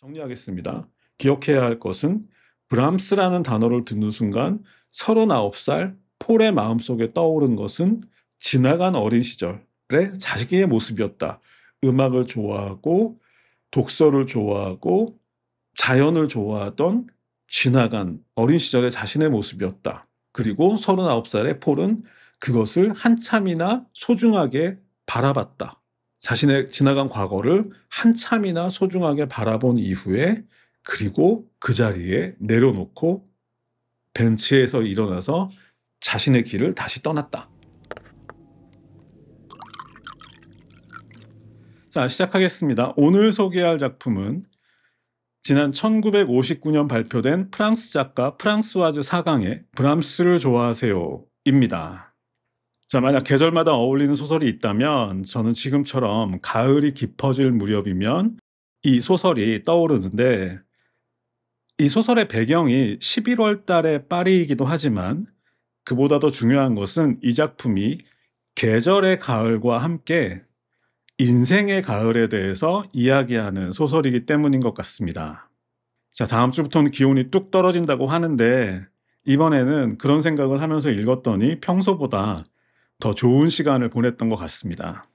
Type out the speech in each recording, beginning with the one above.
정리하겠습니다. 기억해야 할 것은 브람스라는 단어를 듣는 순간 39살 폴의 마음속에 떠오른 것은 지나간 어린 시절의 자기의 모습이었다. 음악을 좋아하고 독서를 좋아하고 자연을 좋아하던 지나간 어린 시절의 자신의 모습이었다. 그리고 39살의 폴은 그것을 한참이나 소중하게 바라봤다. 자신의 지나간 과거를 한참이나 소중하게 바라본 이후에 그리고 그 자리에 내려놓고 벤치에서 일어나서 자신의 길을 다시 떠났다. 자, 시작하겠습니다. 오늘 소개할 작품은 지난 1959년 발표된 프랑스 작가 프랑스와즈 4강의 브람스를 좋아하세요입니다. 자, 만약 계절마다 어울리는 소설이 있다면 저는 지금처럼 가을이 깊어질 무렵이면 이 소설이 떠오르는데 이 소설의 배경이 11월 달의 파리이기도 하지만 그보다 더 중요한 것은 이 작품이 계절의 가을과 함께 인생의 가을에 대해서 이야기하는 소설이기 때문인 것 같습니다. 자, 다음 주부터는 기온이 뚝 떨어진다고 하는데 이번에는 그런 생각을 하면서 읽었더니 평소보다 더 좋은 시간을 보냈던 것 같습니다.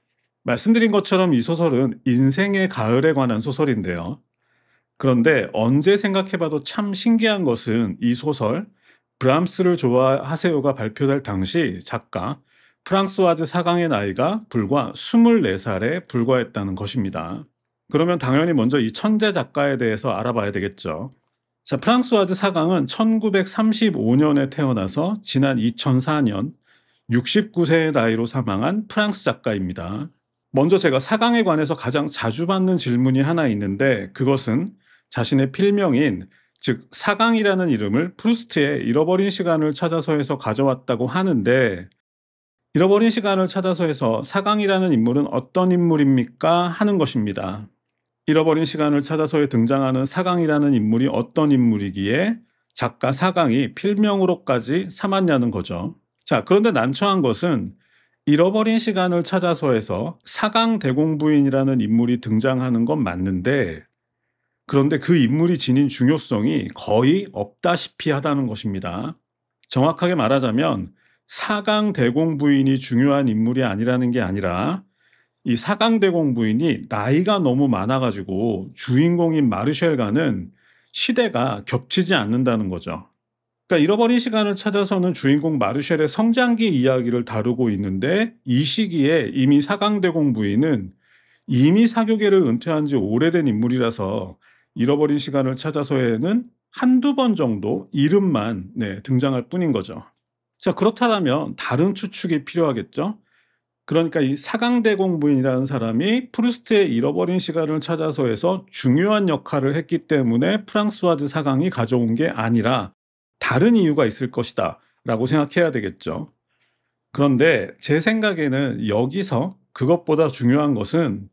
말씀드린 것처럼 이 소설은 인생의 가을에 관한 소설인데요. 그런데 언제 생각해봐도 참 신기한 것은 이 소설 브람스를 좋아하세요가 발표될 당시 작가 프랑스와즈 사강의 나이가 불과 24살에 불과했다는 것입니다. 그러면 당연히 먼저 이 천재 작가에 대해서 알아봐야 되겠죠. 자, 프랑스와즈 사강은 1935년에 태어나서 지난 2004년 69세의 나이로 사망한 프랑스 작가입니다. 먼저 제가 사강에 관해서 가장 자주 받는 질문이 하나 있는데 그것은 자신의 필명인 즉 사강이라는 이름을 프루스트의 잃어버린 시간을 찾아서에서 가져왔다고 하는데 잃어버린 시간을 찾아서에서 사강이라는 인물은 어떤 인물입니까? 하는 것입니다. 잃어버린 시간을 찾아서에 등장하는 사강이라는 인물이 어떤 인물이기에 작가 사강이 필명으로까지 삼았냐는 거죠. 자, 그런데 난처한 것은 잃어버린 시간을 찾아서에서 사강 대공부인이라는 인물이 등장하는 건 맞는데 그런데 그 인물이 지닌 중요성이 거의 없다시피 하다는 것입니다. 정확하게 말하자면 사강 대공부인이 중요한 인물이 아니라는 게 아니라 이 사강 대공부인이 나이가 너무 많아가지고 주인공인 마르쉘과는 시대가 겹치지 않는다는 거죠. 그러니까 잃어버린 시간을 찾아서는 주인공 마르셸의 성장기 이야기를 다루고 있는데 이 시기에 이미 사강대공 부인은 이미 사교계를 은퇴한 지 오래된 인물이라서 잃어버린 시간을 찾아서에는 한두 번 정도 이름만 네, 등장할 뿐인 거죠. 자, 그렇다면 다른 추측이 필요하겠죠? 그러니까 이 사강대공 부인이라는 사람이 프루스트의 잃어버린 시간을 찾아서에서 중요한 역할을 했기 때문에 프랑스와드 사강이 가져온 게 아니라 다른 이유가 있을 것이다 라고 생각해야 되겠죠. 그런데 제 생각에는 여기서 그것보다 중요한 것은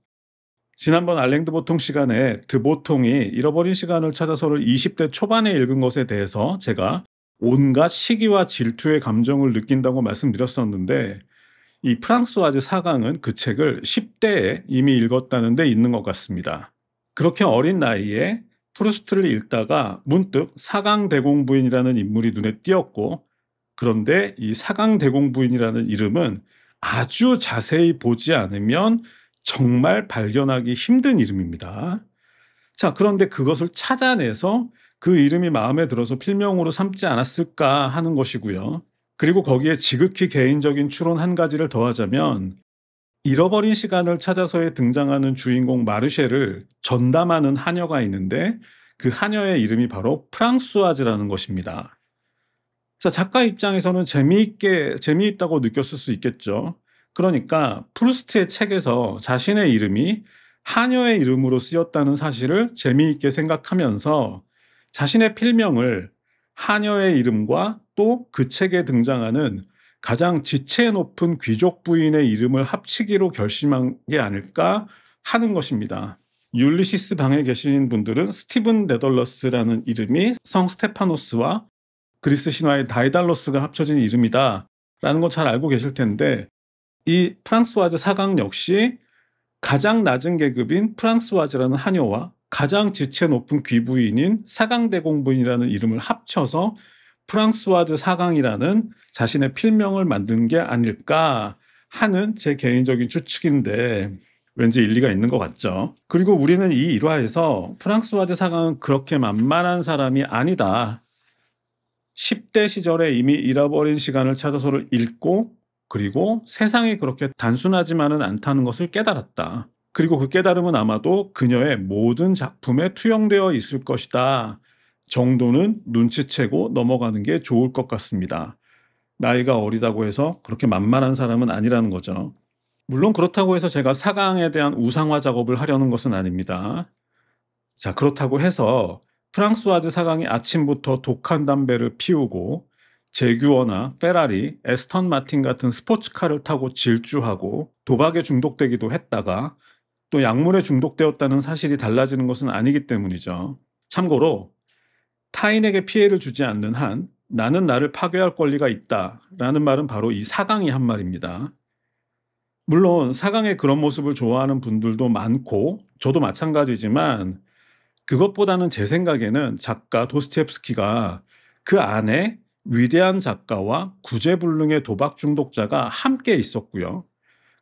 지난번 알랭드 보통 시간에 드보통이 잃어버린 시간을 찾아서를 20대 초반에 읽은 것에 대해서 제가 온갖 시기와 질투의 감정을 느낀다고 말씀드렸었는데 이 프랑스 와즈 사강은그 책을 10대에 이미 읽었다는 데 있는 것 같습니다. 그렇게 어린 나이에 프루스트를 읽다가 문득 사강 대공부인이라는 인물이 눈에 띄었고 그런데 이 사강 대공부인이라는 이름은 아주 자세히 보지 않으면 정말 발견하기 힘든 이름입니다. 자, 그런데 그것을 찾아내서 그 이름이 마음에 들어서 필명으로 삼지 않았을까 하는 것이고요. 그리고 거기에 지극히 개인적인 추론 한 가지를 더하자면 잃어버린 시간을 찾아서에 등장하는 주인공 마르쉐를 전담하는 하녀가 있는데 그 하녀의 이름이 바로 프랑스아즈라는 것입니다. 자, 작가 입장에서는 재미있게, 재미있다고 느꼈을 수 있겠죠. 그러니까 프루스트의 책에서 자신의 이름이 하녀의 이름으로 쓰였다는 사실을 재미있게 생각하면서 자신의 필명을 하녀의 이름과 또 그 책에 등장하는 가장 지체 높은 귀족 부인의 이름을 합치기로 결심한 게 아닐까 하는 것입니다. 율리시스 방에 계신 분들은 스티븐 네덜러스라는 이름이 성 스테파노스와 그리스 신화의 다이달로스가 합쳐진 이름이다 라는 거 잘 알고 계실 텐데 이 프랑스와즈 사강 역시 가장 낮은 계급인 프랑스와즈라는 하녀와 가장 지체 높은 귀부인인 사강대공부인이라는 이름을 합쳐서 프랑스와드 사강이라는 자신의 필명을 만든 게 아닐까 하는 제 개인적인 추측인데 왠지 일리가 있는 것 같죠. 그리고 우리는 이 일화에서 프랑스와드 사강은 그렇게 만만한 사람이 아니다. 10대 시절에 이미 잃어버린 시간을 찾아서를 읽고 그리고 세상이 그렇게 단순하지만은 않다는 것을 깨달았다. 그리고 그 깨달음은 아마도 그녀의 모든 작품에 투영되어 있을 것이다. 정도는 눈치채고 넘어가는 게 좋을 것 같습니다. 나이가 어리다고 해서 그렇게 만만한 사람은 아니라는 거죠. 물론 그렇다고 해서 제가 사강에 대한 우상화 작업을 하려는 것은 아닙니다. 자, 그렇다고 해서 프랑스와즈 사강이 아침부터 독한 담배를 피우고 제규어나 페라리, 에스턴 마틴 같은 스포츠카를 타고 질주하고 도박에 중독되기도 했다가 또 약물에 중독되었다는 사실이 달라지는 것은 아니기 때문이죠. 참고로 타인에게 피해를 주지 않는 한 나는 나를 파괴할 권리가 있다. 라는 말은 바로 이 사강이 한 말입니다. 물론 사강의 그런 모습을 좋아하는 분들도 많고 저도 마찬가지지만 그것보다는 제 생각에는 작가 도스티옙스키가 그 안에 위대한 작가와 구제불능의 도박 중독자가 함께 있었고요.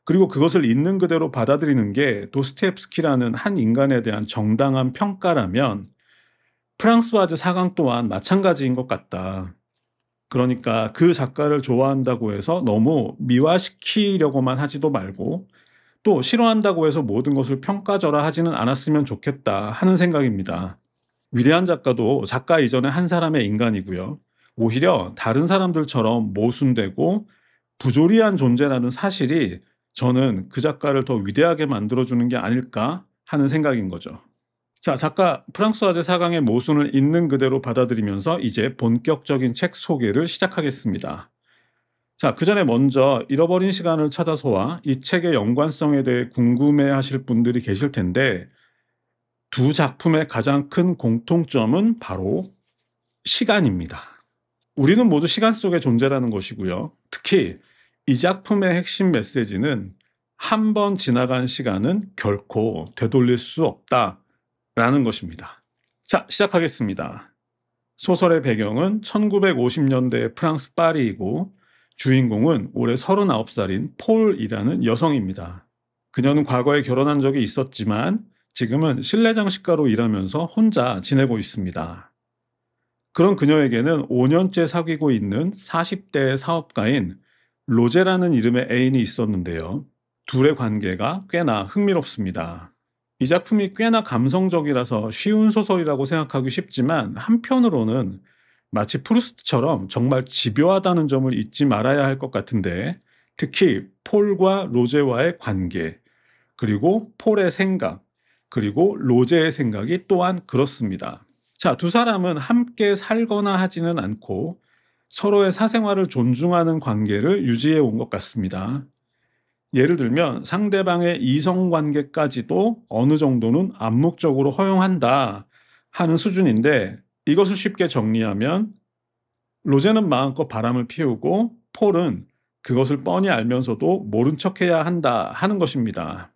그리고 그것을 있는 그대로 받아들이는 게 도스티옙스키라는 한 인간에 대한 정당한 평가라면 프랑스와드 사강 또한 마찬가지인 것 같다. 그러니까 그 작가를 좋아한다고 해서 너무 미화시키려고만 하지도 말고 또 싫어한다고 해서 모든 것을 평가절하 하지는 않았으면 좋겠다 하는 생각입니다. 위대한 작가도 작가 이전에 한 사람의 인간이고요. 오히려 다른 사람들처럼 모순되고 부조리한 존재라는 사실이 저는 그 작가를 더 위대하게 만들어주는 게 아닐까 하는 생각인 거죠. 자, 작가 프랑스 화제 4강의 모순을 있는 그대로 받아들이면서 이제 본격적인 책 소개를 시작하겠습니다. 자, 그 전에 먼저 잃어버린 시간을 찾아서와 이 책의 연관성에 대해 궁금해 하실 분들이 계실 텐데 두 작품의 가장 큰 공통점은 바로 시간입니다. 우리는 모두 시간 속의 존재라는 것이고요. 특히 이 작품의 핵심 메시지는 한 번 지나간 시간은 결코 되돌릴 수 없다. 라는 것입니다. 자, 시작하겠습니다. 소설의 배경은 1950년대 프랑스 파리이고 주인공은 올해 39살인 폴이라는 여성입니다. 그녀는 과거에 결혼한 적이 있었지만 지금은 실내 장식가로 일하면서 혼자 지내고 있습니다. 그런 그녀에게는 5년째 사귀고 있는 40대 사업가인 로제라는 이름의 애인이 있었는데요. 둘의 관계가 꽤나 흥미롭습니다. 이 작품이 꽤나 감성적이라서 쉬운 소설이라고 생각하기 쉽지만 한편으로는 마치 프루스트처럼 정말 집요하다는 점을 잊지 말아야 할 것 같은데 특히 폴과 로제와의 관계 그리고 폴의 생각 그리고 로제의 생각이 또한 그렇습니다. 자, 두 사람은 함께 살거나 하지는 않고 서로의 사생활을 존중하는 관계를 유지해 온 것 같습니다. 예를 들면 상대방의 이성 관계까지도 어느 정도는 암묵적으로 허용한다 하는 수준인데 이것을 쉽게 정리하면 로제는 마음껏 바람을 피우고 폴은 그것을 뻔히 알면서도 모른 척해야 한다 하는 것입니다.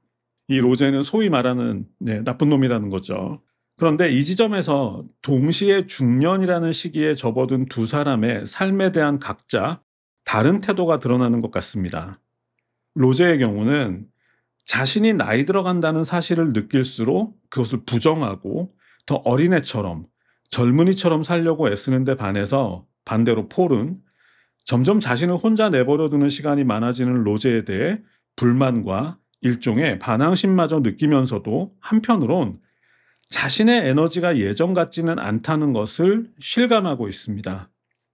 이 로제는 소위 말하는 네, 나쁜 놈이라는 거죠. 그런데 이 지점에서 동시에 중년이라는 시기에 접어든 두 사람의 삶에 대한 각자 다른 태도가 드러나는 것 같습니다. 로제의 경우는 자신이 나이 들어간다는 사실을 느낄수록 그것을 부정하고 더 어린애처럼 젊은이처럼 살려고 애쓰는데 반해서 반대로 폴은 점점 자신을 혼자 내버려두는 시간이 많아지는 로제에 대해 불만과 일종의 반항심마저 느끼면서도 한편으론 자신의 에너지가 예전 같지는 않다는 것을 실감하고 있습니다.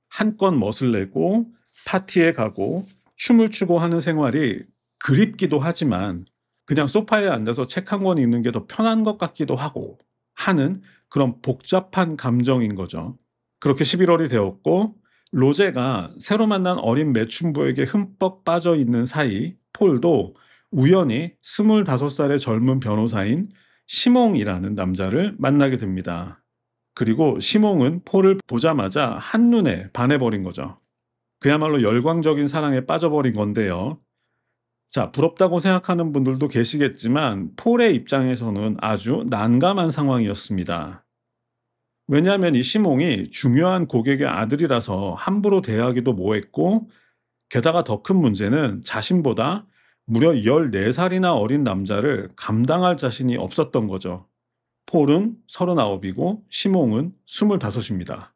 한껏 멋을 내고 파티에 가고 춤을 추고 하는 생활이 그립기도 하지만 그냥 소파에 앉아서 책 한 권 읽는 게 더 편한 것 같기도 하고 하는 그런 복잡한 감정인 거죠. 그렇게 11월이 되었고 로제가 새로 만난 어린 매춘부에게 흠뻑 빠져 있는 사이 폴도 우연히 25살의 젊은 변호사인 시몽이라는 남자를 만나게 됩니다. 그리고 시몽은 폴을 보자마자 한눈에 반해버린 거죠. 그야말로 열광적인 사랑에 빠져버린 건데요. 자, 부럽다고 생각하는 분들도 계시겠지만 폴의 입장에서는 아주 난감한 상황이었습니다. 왜냐하면 이 시몽이 중요한 고객의 아들이라서 함부로 대하기도 뭐했고 게다가 더 큰 문제는 자신보다 무려 14살이나 어린 남자를 감당할 자신이 없었던 거죠. 폴은 39이고 시몽은 25입니다.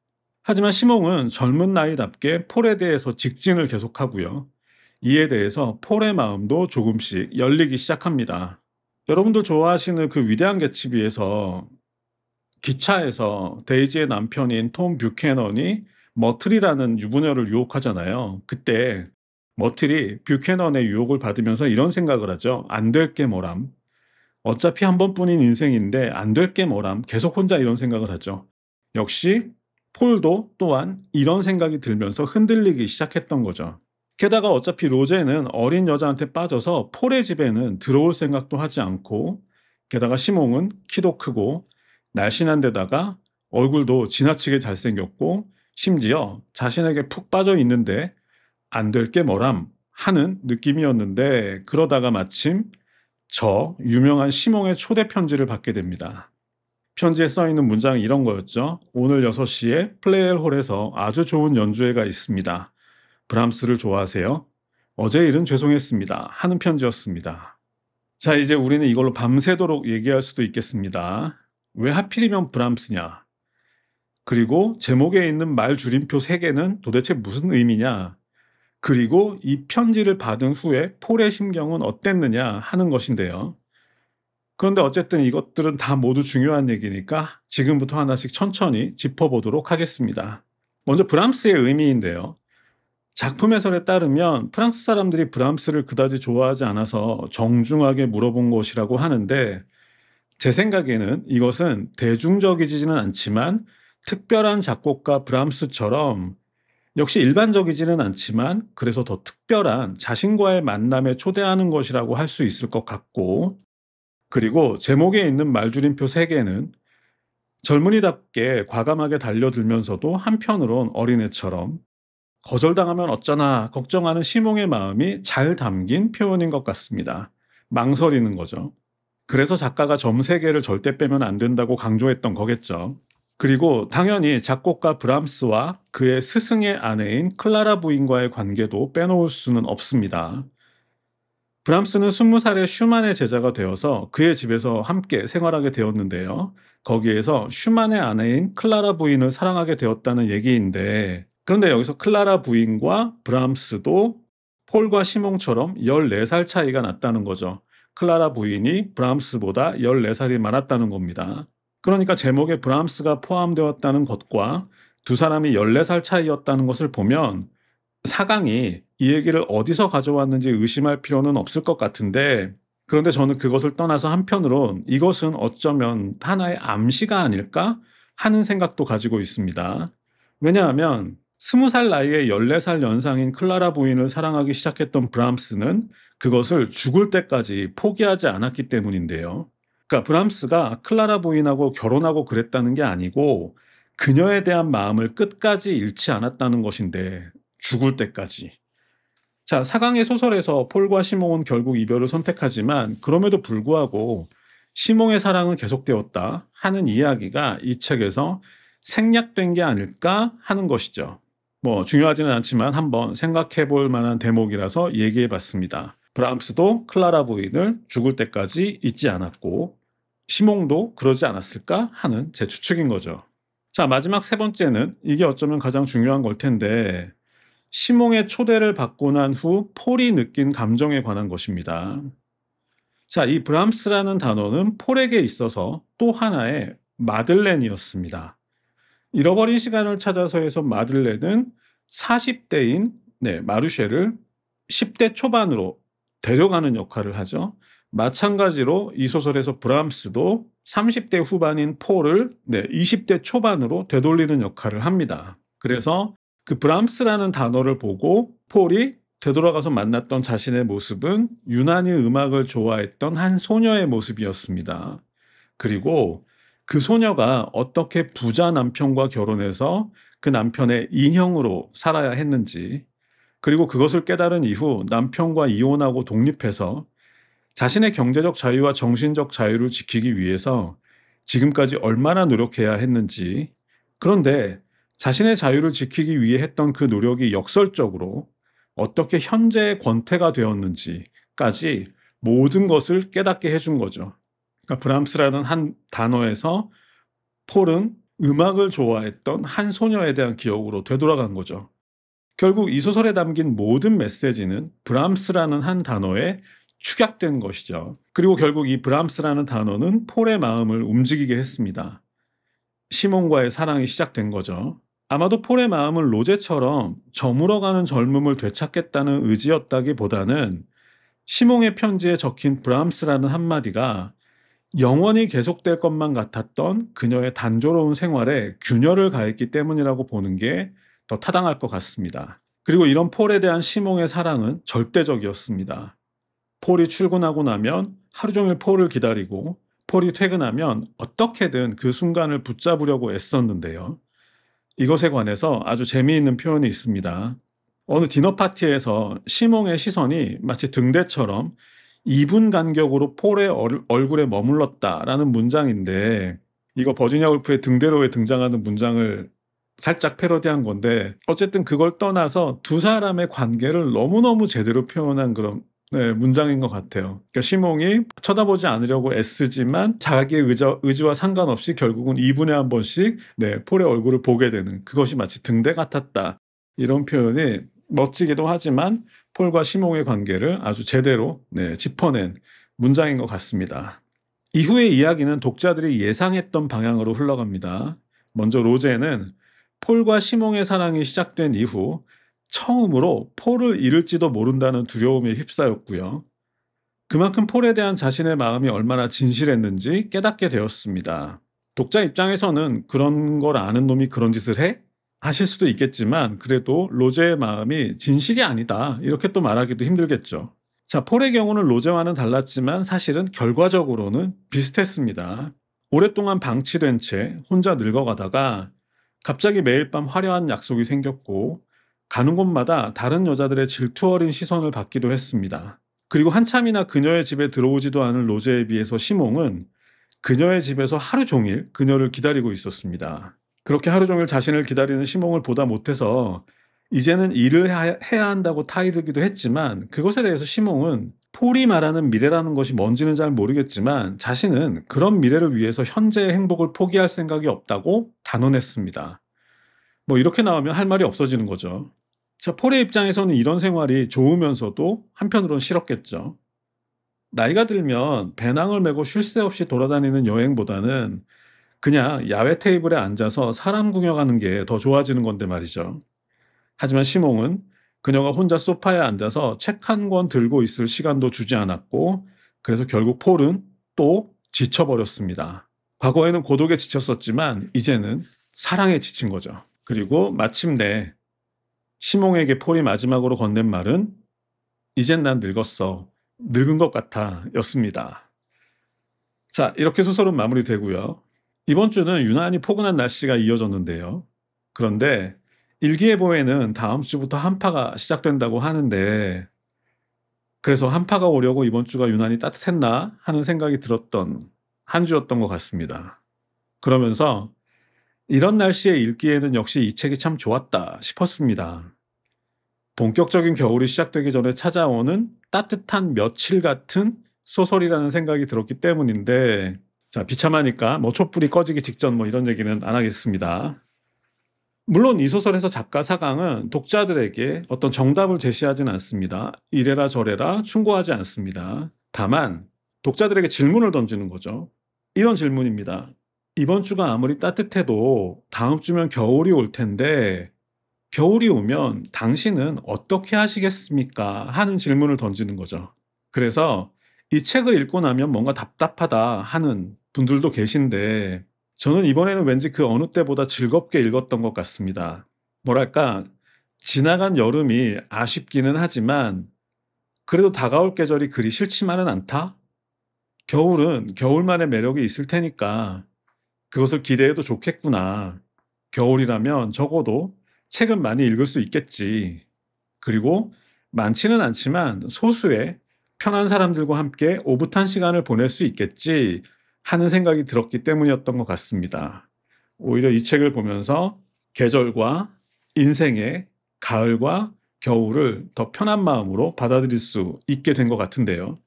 하지만 시몽은 젊은 나이답게 폴에 대해서 직진을 계속하고요. 이에 대해서 폴의 마음도 조금씩 열리기 시작합니다. 여러분도 좋아하시는 그 위대한 개츠비에서 기차에서 데이지의 남편인 톰 뷰캐넌이 머틀이라는 유부녀를 유혹하잖아요. 그때 머틀이 뷰캐넌의 유혹을 받으면서 이런 생각을 하죠. 안 될 게 뭐람. 어차피 한 번뿐인 인생인데 안 될 게 뭐람. 계속 혼자 이런 생각을 하죠. 역시 폴도 또한 이런 생각이 들면서 흔들리기 시작했던 거죠. 게다가 어차피 로제는 어린 여자한테 빠져서 폴의 집에는 들어올 생각도 하지 않고 게다가 시몽은 키도 크고 날씬한 데다가 얼굴도 지나치게 잘생겼고 심지어 자신에게 푹 빠져 있는데 안 될 게 뭐람 하는 느낌이었는데 그러다가 마침 저 유명한 시몽의 초대 편지를 받게 됩니다. 편지에 써 있는 문장이 이런 거였죠. 오늘 6시에 플레이 홀에서 아주 좋은 연주회가 있습니다. 브람스를 좋아하세요? 어제 일은 죄송했습니다. 하는 편지였습니다. 자, 이제 우리는 이걸로 밤새도록 얘기할 수도 있겠습니다. 왜 하필이면 브람스냐? 그리고 제목에 있는 말 줄임표 3개는 도대체 무슨 의미냐? 그리고 이 편지를 받은 후에 폴의 심경은 어땠느냐 하는 것인데요. 그런데 어쨌든 이것들은 다 모두 중요한 얘기니까 지금부터 하나씩 천천히 짚어보도록 하겠습니다. 먼저 브람스의 의미인데요. 작품 해설에 따르면 프랑스 사람들이 브람스를 그다지 좋아하지 않아서 정중하게 물어본 것이라고 하는데 제 생각에는 이것은 대중적이지는 않지만 특별한 작곡가 브람스처럼 역시 일반적이지는 않지만 그래서 더 특별한 자신과의 만남에 초대하는 것이라고 할 수 있을 것 같고 그리고 제목에 있는 말줄임표 3개는 젊은이답게 과감하게 달려들면서도 한편으론 어린애처럼 거절당하면 어쩌나 걱정하는 시몽의 마음이 잘 담긴 표현인 것 같습니다. 망설이는 거죠. 그래서 작가가 점 3개를 절대 빼면 안 된다고 강조했던 거겠죠. 그리고 당연히 작곡가 브람스와 그의 스승의 아내인 클라라 부인과의 관계도 빼놓을 수는 없습니다. 브람스는 20살에 슈만의 제자가 되어서 그의 집에서 함께 생활하게 되었는데요. 거기에서 슈만의 아내인 클라라 부인을 사랑하게 되었다는 얘기인데 그런데 여기서 클라라 부인과 브람스도 폴과 시몽처럼 14살 차이가 났다는 거죠. 클라라 부인이 브람스보다 14살이 많았다는 겁니다. 그러니까 제목에 브람스가 포함되었다는 것과 두 사람이 14살 차이였다는 것을 보면 사강이 이 얘기를 어디서 가져왔는지 의심할 필요는 없을 것 같은데 그런데 저는 그것을 떠나서 한편으론 이것은 어쩌면 하나의 암시가 아닐까 하는 생각도 가지고 있습니다. 왜냐하면 스무 살 나이에 열네 살 연상인 클라라 부인을 사랑하기 시작했던 브람스는 그것을 죽을 때까지 포기하지 않았기 때문인데요. 그러니까 브람스가 클라라 부인하고 결혼하고 그랬다는 게 아니고 그녀에 대한 마음을 끝까지 잃지 않았다는 것인데 죽을 때까지. 자, 사강의 소설에서 폴과 시몽은 결국 이별을 선택하지만 그럼에도 불구하고 시몽의 사랑은 계속되었다 하는 이야기가 이 책에서 생략된 게 아닐까 하는 것이죠. 뭐 중요하지는 않지만 한번 생각해 볼 만한 대목이라서 얘기해 봤습니다. 브람스도 클라라 부인을 죽을 때까지 잊지 않았고 시몽도 그러지 않았을까 하는 제 추측인 거죠. 자, 마지막 세 번째는 이게 어쩌면 가장 중요한 걸 텐데 시몽의 초대를 받고 난 후 폴이 느낀 감정에 관한 것입니다. 자, 이 브람스라는 단어는 폴에게 있어서 또 하나의 마들렌이었습니다. 잃어버린 시간을 찾아서에서 마들렌은 40대인 네, 마르쉐를 10대 초반으로 데려가는 역할을 하죠. 마찬가지로 이 소설에서 브람스도 30대 후반인 폴을 네, 20대 초반으로 되돌리는 역할을 합니다. 그래서 그 브람스라는 단어를 보고 폴이 되돌아가서 만났던 자신의 모습은 유난히 음악을 좋아했던 한 소녀의 모습이었습니다. 그리고 그 소녀가 어떻게 부자 남편과 결혼해서 그 남편의 인형으로 살아야 했는지, 그리고 그것을 깨달은 이후 남편과 이혼하고 독립해서 자신의 경제적 자유와 정신적 자유를 지키기 위해서 지금까지 얼마나 노력해야 했는지, 그런데 자신의 자유를 지키기 위해 했던 그 노력이 역설적으로 어떻게 현재의 권태가 되었는지까지 모든 것을 깨닫게 해준 거죠. 그러니까 브람스라는 한 단어에서 폴은 음악을 좋아했던 한 소녀에 대한 기억으로 되돌아간 거죠. 결국 이 소설에 담긴 모든 메시지는 브람스라는 한 단어에 축약된 것이죠. 그리고 결국 이 브람스라는 단어는 폴의 마음을 움직이게 했습니다. 시몬과의 사랑이 시작된 거죠. 아마도 폴의 마음은 로제처럼 저물어가는 젊음을 되찾겠다는 의지였다기보다는 시몽의 편지에 적힌 브람스라는 한마디가 영원히 계속될 것만 같았던 그녀의 단조로운 생활에 균열을 가했기 때문이라고 보는 게 더 타당할 것 같습니다. 그리고 이런 폴에 대한 시몽의 사랑은 절대적이었습니다. 폴이 출근하고 나면 하루 종일 폴을 기다리고 폴이 퇴근하면 어떻게든 그 순간을 붙잡으려고 애썼는데요. 이것에 관해서 아주 재미있는 표현이 있습니다. 어느 디너 파티에서 시몽의 시선이 마치 등대처럼 2분 간격으로 폴의 얼굴에 머물렀다라는 문장인데 이거 버지니아 골프의 등대로에 등장하는 문장을 살짝 패러디한 건데 어쨌든 그걸 떠나서 두 사람의 관계를 너무너무 제대로 표현한 그런 네, 문장인 것 같아요. 그러니까 시몽이 쳐다보지 않으려고 애쓰지만 자기의 의저, 의지와 상관없이 결국은 2분에 한 번씩 네, 폴의 얼굴을 보게 되는 그것이 마치 등대 같았다. 이런 표현이 멋지기도 하지만 폴과 시몽의 관계를 아주 제대로 네, 짚어낸 문장인 것 같습니다. 이후의 이야기는 독자들이 예상했던 방향으로 흘러갑니다. 먼저 로제는 폴과 시몽의 사랑이 시작된 이후 처음으로 폴을 잃을지도 모른다는 두려움에 휩싸였고요. 그만큼 폴에 대한 자신의 마음이 얼마나 진실했는지 깨닫게 되었습니다. 독자 입장에서는 그런 걸 아는 놈이 그런 짓을 해? 하실 수도 있겠지만 그래도 로제의 마음이 진실이 아니다. 이렇게 또 말하기도 힘들겠죠. 자, 폴의 경우는 로제와는 달랐지만 사실은 결과적으로는 비슷했습니다. 오랫동안 방치된 채 혼자 늙어가다가 갑자기 매일 밤 화려한 약속이 생겼고 가는 곳마다 다른 여자들의 질투 어린 시선을 받기도 했습니다. 그리고 한참이나 그녀의 집에 들어오지도 않은 로제에 비해서 시몽은 그녀의 집에서 하루 종일 그녀를 기다리고 있었습니다. 그렇게 하루 종일 자신을 기다리는 시몽을 보다 못해서 이제는 일을 해야 한다고 타이르기도 했지만 그것에 대해서 시몽은 폴이 말하는 미래라는 것이 뭔지는 잘 모르겠지만 자신은 그런 미래를 위해서 현재의 행복을 포기할 생각이 없다고 단언했습니다. 뭐 이렇게 나오면 할 말이 없어지는 거죠. 자, 폴의 입장에서는 이런 생활이 좋으면서도 한편으론 싫었겠죠. 나이가 들면 배낭을 메고 쉴 새 없이 돌아다니는 여행보다는 그냥 야외 테이블에 앉아서 사람 구경하는 게 더 좋아지는 건데 말이죠. 하지만 시몽은 그녀가 혼자 소파에 앉아서 책 한 권 들고 있을 시간도 주지 않았고 그래서 결국 폴은 또 지쳐버렸습니다. 과거에는 고독에 지쳤었지만 이제는 사랑에 지친 거죠. 그리고 마침내 시몽에게 폴이 마지막으로 건넨 말은 이젠 난 늙었어. 늙은 것 같아. 였습니다. 자, 이렇게 소설은 마무리되고요. 이번 주는 유난히 포근한 날씨가 이어졌는데요. 그런데 일기예보에는 다음 주부터 한파가 시작된다고 하는데 그래서 한파가 오려고 이번 주가 유난히 따뜻했나 하는 생각이 들었던 한 주였던 것 같습니다. 그러면서 이런 날씨에 읽기에는 역시 이 책이 참 좋았다 싶었습니다. 본격적인 겨울이 시작되기 전에 찾아오는 따뜻한 며칠 같은 소설이라는 생각이 들었기 때문인데, 자, 비참하니까 뭐 촛불이 꺼지기 직전 뭐 이런 얘기는 안 하겠습니다. 물론 이 소설에서 작가 사강은 독자들에게 어떤 정답을 제시하진 않습니다. 이래라 저래라 충고하지 않습니다. 다만 독자들에게 질문을 던지는 거죠. 이런 질문입니다. 이번 주가 아무리 따뜻해도 다음 주면 겨울이 올 텐데 겨울이 오면 당신은 어떻게 하시겠습니까? 하는 질문을 던지는 거죠. 그래서 이 책을 읽고 나면 뭔가 답답하다 하는 분들도 계신데 저는 이번에는 왠지 그 어느 때보다 즐겁게 읽었던 것 같습니다. 뭐랄까, 지나간 여름이 아쉽기는 하지만 그래도 다가올 계절이 그리 싫지만은 않다? 겨울은 겨울만의 매력이 있을 테니까 그것을 기대해도 좋겠구나. 겨울이라면 적어도 책은 많이 읽을 수 있겠지. 그리고 많지는 않지만 소수의 편한 사람들과 함께 오붓한 시간을 보낼 수 있겠지 하는 생각이 들었기 때문이었던 것 같습니다. 오히려 이 책을 보면서 계절과 인생의 가을과 겨울을 더 편한 마음으로 받아들일 수 있게 된 것 같은데요.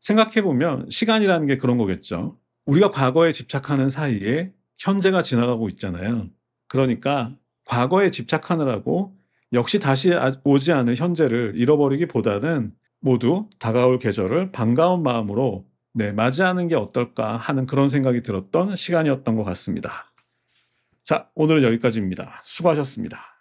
생각해보면 시간이라는 게 그런 거겠죠. 우리가 과거에 집착하는 사이에 현재가 지나가고 있잖아요. 그러니까 과거에 집착하느라고 역시 다시 아, 오지 않을 현재를 잃어버리기보다는 모두 다가올 계절을 반가운 마음으로 네, 맞이하는 게 어떨까 하는 그런 생각이 들었던 시간이었던 것 같습니다. 자, 오늘은 여기까지입니다. 수고하셨습니다.